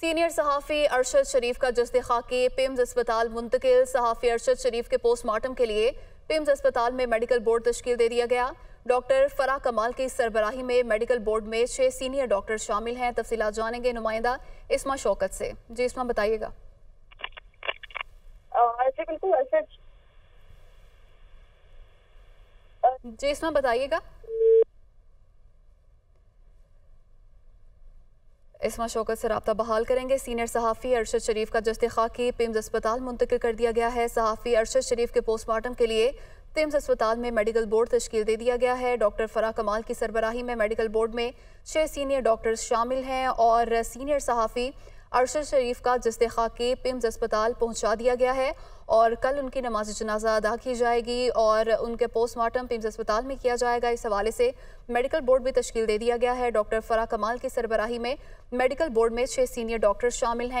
senior सहाफ़ी अरशद शरीफ का जस्ते खाके पिम्स अस्पताल मुंतकिल सहाफ़ी अरशद शरीफ के पोस्टमार्टम के लिए पिम्स अस्पताल में मेडिकल बोर्ड तश्कील दे दिया गया डॉक्टर फरा कमाल की सरबराही में मेडिकल बोर्ड में छः सीनियर डॉक्टर शामिल हैं तफसी जानेंगे नुमाइंदा इसमा शौकत से जी इसमा बताइएगा जी इसमा बताइएगा इसमा शौकत से रबा बहाल करेंगे सीनियर सहाफ़ी अरशद शरीफ का जस्ते खाकि पिम्स अस्पताल मुंतकिल कर दिया गया है सहाफ़ी अरशद शरीफ के पोस्टमार्टम के लिए पिम्स अस्पताल में मेडिकल बोर्ड तश्कील दे दिया गया है डॉक्टर फराह कमाल की सरबराही में मेडिकल बोर्ड में छः सीनियर डॉक्टर्स शामिल हैं और सीनियर सहाफ़ी अरशद शरीफ का जस्ते के पिम्स अस्पताल पहुंचा दिया गया है और कल उनकी नमाज जनाजा अदा की जाएगी और उनके पोस्टमार्टम पिम्स अस्पताल में किया जाएगा इस हवाले से मेडिकल बोर्ड भी तश्कील दे दिया गया है डॉक्टर फराह कमाल की सरबराही में मेडिकल बोर्ड में छः सीनियर डॉक्टर शामिल हैं